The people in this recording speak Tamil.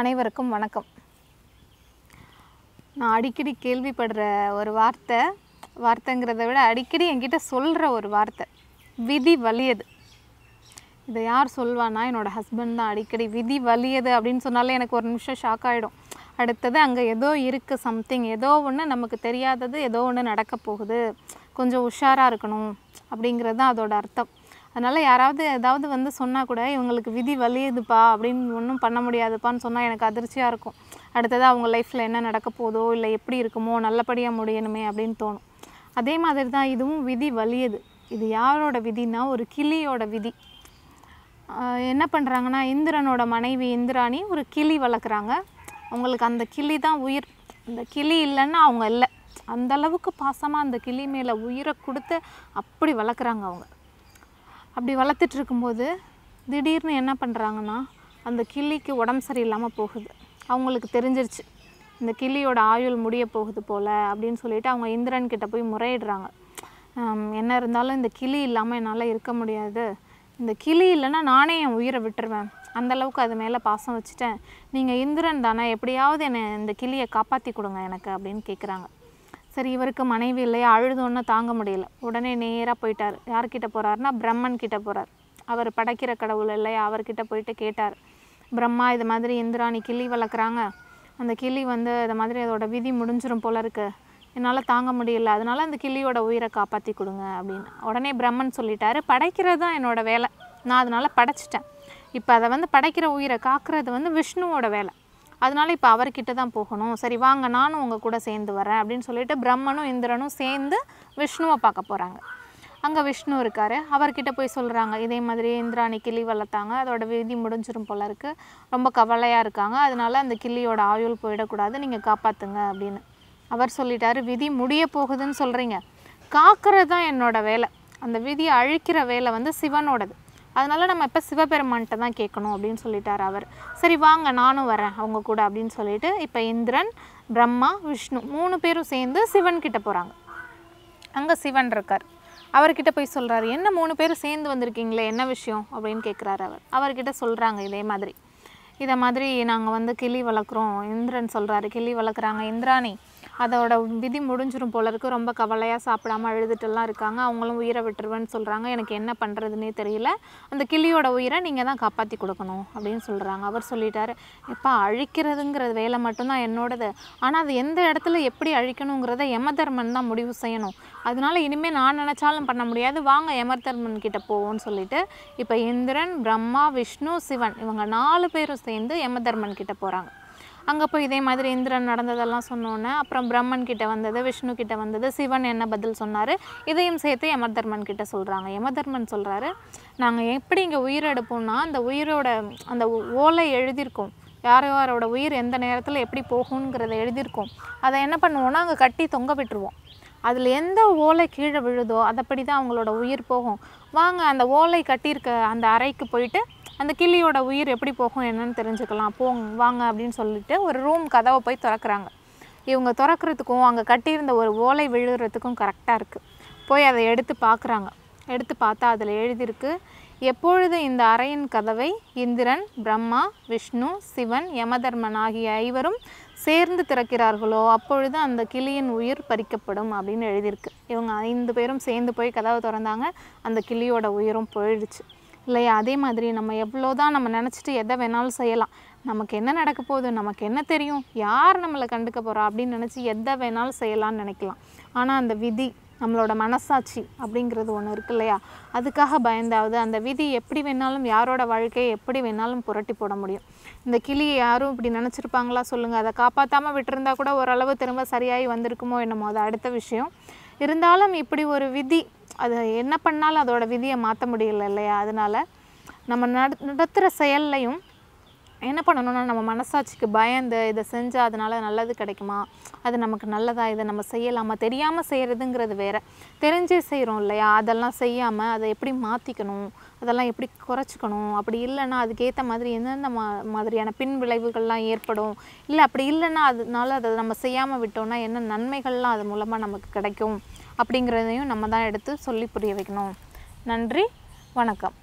அனைவருக்கும் வணக்கம் நான் அடிக்கடி கேள்விப்படுற ஒரு வார்த்தை வார்த்தைங்கிறத விட அடிக்கடி என்கிட்ட சொல்கிற ஒரு வார்த்தை விதி வலியது இதை யார் சொல்வானா என்னோடய ஹஸ்பண்ட் தான் அடிக்கடி விதி வலியது அப்படின்னு சொன்னாலே எனக்கு ஒரு நிமிஷம் ஷாக் ஆகிடும் அடுத்தது அங்கே ஏதோ இருக்குது சம்திங் ஏதோ ஒன்று நமக்கு தெரியாதது ஏதோ ஒன்று நடக்க போகுது கொஞ்சம் உஷாராக இருக்கணும் அப்படிங்கிறது தான் அதோட அர்த்தம் அதனால் யாராவது ஏதாவது வந்து சொன்னால் கூட இவங்களுக்கு விதி வலியுதுப்பா அப்படின்னு ஒன்றும் பண்ண முடியாதுப்பான்னு சொன்னால் எனக்கு அதிர்ச்சியாக இருக்கும் அடுத்தது அவங்க லைஃப்பில் என்ன நடக்க போதோ இல்லை எப்படி இருக்குமோ நல்லபடியாக முடியணுமே அப்படின்னு தோணும் அதே மாதிரி தான் இதுவும் விதி வலியுது இது யாரோட விதினா ஒரு கிளியோட விதி என்ன பண்ணுறாங்கன்னா இந்திரனோட மனைவி இந்திராணி ஒரு கிளி வளர்க்குறாங்க அவங்களுக்கு அந்த கிளி தான் உயிர் அந்த கிளி இல்லைன்னா அவங்க இல்லை அந்தளவுக்கு பாசமாக அந்த கிளி மேலே உயிரை கொடுத்து அப்படி வளர்க்குறாங்க அவங்க அப்படி வளர்த்துட்டு இருக்கும்போது திடீர்னு என்ன பண்ணுறாங்கன்னா அந்த கிளிக்கு உடம்பு சரியில்லாமல் போகுது அவங்களுக்கு தெரிஞ்சிருச்சு இந்த கிளியோட ஆயுள் முடிய போகுது போல் அப்படின்னு சொல்லிட்டு அவங்க இந்திரன் கிட்டே போய் முறையிடுறாங்க என்ன இருந்தாலும் இந்த கிளி இல்லாமல் என்னால் இருக்க முடியாது இந்த கிளி இல்லைன்னா நானே என் உயிரை விட்டுருவேன் அந்தளவுக்கு அது மேலே பாசம் வச்சுட்டேன் நீங்கள் இந்திரன் தானே எப்படியாவது என்னை இந்த கிளியை காப்பாற்றி கொடுங்க எனக்கு அப்படின்னு கேட்குறாங்க சரி இவருக்கு மனைவி இல்லையா அழுதோன்னு தாங்க முடியல உடனே நேராக போயிட்டார் யார்கிட்ட போகிறாருன்னா பிரம்மன் கிட்டே போகிறார் அவர் படைக்கிற கடவுள் இல்லையா அவர்கிட்ட போயிட்டு கேட்டார் பிரம்மா இது மாதிரி இந்திராணி கிளி வளர்க்குறாங்க அந்த கிளி வந்து இது மாதிரி அதோட விதி முடிஞ்சிரும் போல இருக்குது என்னால் தாங்க முடியல அதனால் அந்த கிளியோட உயிரை காப்பாற்றி கொடுங்க அப்படின்னு உடனே பிரம்மன் சொல்லிட்டாரு படைக்கிறது தான் என்னோடய வேலை நான் அதனால் படைச்சிட்டேன் இப்போ அதை வந்து படைக்கிற உயிரை காக்கிறது வந்து விஷ்ணுவோட வேலை அதனால் இப்போ அவர்கிட்ட தான் போகணும் சரி வாங்க நானும் உங்கள் கூட சேர்ந்து வரேன் அப்படின்னு சொல்லிட்டு பிரம்மனும் இந்திரனும் சேர்ந்து விஷ்ணுவை பார்க்க போகிறாங்க அங்கே விஷ்ணு இருக்கார் அவர்கிட்ட போய் சொல்கிறாங்க இதே மாதிரி இந்திராணி கிளி வளர்த்தாங்க அதோட விதி முடிஞ்சிரும் போல இருக்குது ரொம்ப கவலையாக இருக்காங்க அதனால் அந்த கிளியோட ஆயுள் போயிடக்கூடாது நீங்கள் காப்பாற்றுங்க அப்படின்னு அவர் சொல்லிட்டாரு விதி முடிய போகுதுன்னு சொல்கிறீங்க காக்கிறது தான் என்னோடய வேலை அந்த விதியை அழிக்கிற வேலை வந்து சிவனோடது அதனால் நம்ம இப்போ சிவபெருமான்கிட்ட தான் கேட்கணும் அப்படின்னு சொல்லிட்டார் அவர் சரி வாங்க நானும் வரேன் அவங்க கூட அப்படின்னு சொல்லிட்டு இப்போ இந்திரன் பிரம்மா விஷ்ணு மூணு பேரும் சேர்ந்து சிவன் கிட்ட போகிறாங்க அங்கே சிவன் இருக்கார் அவர்கிட்ட போய் சொல்கிறாரு என்ன மூணு பேரும் சேர்ந்து வந்திருக்கீங்களே என்ன விஷயம் அப்படின்னு கேட்குறாரு அவர் அவர்கிட்ட சொல்கிறாங்க இதே மாதிரி இதை மாதிரி நாங்கள் வந்து கிளி வளர்க்குறோம் இந்திரன் சொல்கிறாரு கிளி வளர்க்குறாங்க இந்திராணி அதோட விதி முடிஞ்சிடும் போல இருக்கு ரொம்ப கவலையாக சாப்பிடாமல் அழுதுகிட்டெல்லாம் இருக்காங்க அவங்களும் உயிரை விட்டுருவேன்னு சொல்கிறாங்க எனக்கு என்ன பண்ணுறதுனே தெரியல அந்த கிளியோட உயிரை நீங்கள் தான் காப்பாற்றி கொடுக்கணும் அப்படின்னு சொல்கிறாங்க அவர் சொல்லிட்டாரு இப்போ அழிக்கிறதுங்கிற வேலை மட்டும்தான் என்னோடது ஆனால் அது எந்த இடத்துல எப்படி அழிக்கணுங்கிறத யமதர்மன் தான் முடிவு செய்யணும் அதனால இனிமேல் நான் நினச்சாலும் பண்ண முடியாது வாங்க யமதர்மன் கிட்ட போவோம்னு சொல்லிட்டு இப்போ இந்திரன் பிரம்மா விஷ்ணு சிவன் இவங்க நாலு பேரும் சேர்ந்து யமதர்மன் கிட்டே போகிறாங்க அங்கே போய் இதே மாதிரி இந்திரன் நடந்ததெல்லாம் சொன்னோன்னே அப்புறம் பிரம்மன் கிட்ட வந்தது விஷ்ணு கிட்ட வந்தது சிவன் என்ன பதில் சொன்னார் இதையும் சேர்த்து யமதர்மன் கிட்ட சொல்கிறாங்க யமதர்மன் சொல்கிறாரு நாங்கள் எப்படி இங்கே உயிர் எடுப்போம்னா அந்த உயிரோட அந்த ஓலை எழுதியிருக்கோம் யார் யாரோட உயிர் எந்த நேரத்தில் எப்படி போகுங்கிறத எழுதியிருக்கோம் அதை என்ன பண்ணுவோன்னா அங்கே கட்டி தொங்க விட்டுருவோம் அதில் எந்த ஓலை கீழே விழுதோ அதைப்படி தான் அவங்களோட உயிர் போகும் வாங்க அந்த ஓலை கட்டியிருக்க அந்த அறைக்கு போயிட்டு அந்த கிளியோட உயிர் எப்படி போகும் என்னன்னு தெரிஞ்சுக்கலாம் போ வாங்க அப்படின்னு சொல்லிட்டு ஒரு ரூம் கதவை போய் திறக்கிறாங்க இவங்க திறக்கிறதுக்கும் அங்கே கட்டியிருந்த ஒரு ஓலை விழுறதுக்கும் கரெக்டாக இருக்குது போய் அதை எடுத்து பார்க்குறாங்க எடுத்து பார்த்தா அதில் எழுதியிருக்கு எப்பொழுது இந்த அறையின் கதவை இந்திரன் பிரம்மா விஷ்ணு சிவன் யமதர்மன் ஆகிய ஐவரும் சேர்ந்து திறக்கிறார்களோ அப்பொழுது அந்த கிளியின் உயிர் பறிக்கப்படும் அப்படின்னு எழுதியிருக்கு இவங்க ஐந்து பேரும் சேர்ந்து போய் கதவை திறந்தாங்க அந்த கிளியோட உயிரும் போயிடுச்சு இல்லையா அதே மாதிரி நம்ம எவ்வளோ தான் நம்ம நினச்சிட்டு எதை வேணாலும் செய்யலாம் நமக்கு என்ன நடக்க போகுது நமக்கு என்ன தெரியும் யார் நம்மளை கண்டுக்க போகிறா அப்படின்னு நினச்சி எதை வேணாலும் செய்யலாம்னு நினைக்கலாம் ஆனால் அந்த விதி நம்மளோட மனசாட்சி அப்படிங்கிறது ஒன்று இருக்கு இல்லையா அதுக்காக பயந்தாவது அந்த விதி எப்படி வேணாலும் யாரோட வாழ்க்கையை எப்படி வேணாலும் புரட்டி போட முடியும் இந்த கிளியை யாரும் இப்படி நினச்சிருப்பாங்களா சொல்லுங்கள் அதை காப்பாற்றாமல் விட்டுருந்தா கூட ஓரளவு திரும்ப சரியாகி வந்திருக்குமோ என்னமோ அது அடுத்த விஷயம் இருந்தாலும் இப்படி ஒரு விதி அது என்ன பண்ணாலும் அதோட விதியை மாற்ற முடியல இல்லையா அதனால் நம்ம நட நடத்துகிற செயல்லையும் என்ன பண்ணணும்னா நம்ம மனசாட்சிக்கு பயந்து இதை செஞ்சால் அதனால் நல்லது கிடைக்குமா அது நமக்கு நல்லதா இதை நம்ம செய்யலாமா தெரியாமல் செய்கிறதுங்கிறது வேறு தெரிஞ்சே செய்கிறோம் இல்லையா அதெல்லாம் செய்யாமல் அதை எப்படி மாற்றிக்கணும் அதெல்லாம் எப்படி குறைச்சிக்கணும் அப்படி இல்லைன்னா அதுக்கேற்ற மாதிரி என்னென்ன மா மாதிரியான பின் விளைவுகள்லாம் ஏற்படும் இல்லை அப்படி இல்லைன்னா அதனால அதை நம்ம செய்யாமல் விட்டோம்னா என்ன நன்மைகள்லாம் அது மூலமாக நமக்கு கிடைக்கும் அப்படிங்கிறதையும் நம்ம தான் எடுத்து சொல்லி புரிய வைக்கணும் நன்றி வணக்கம்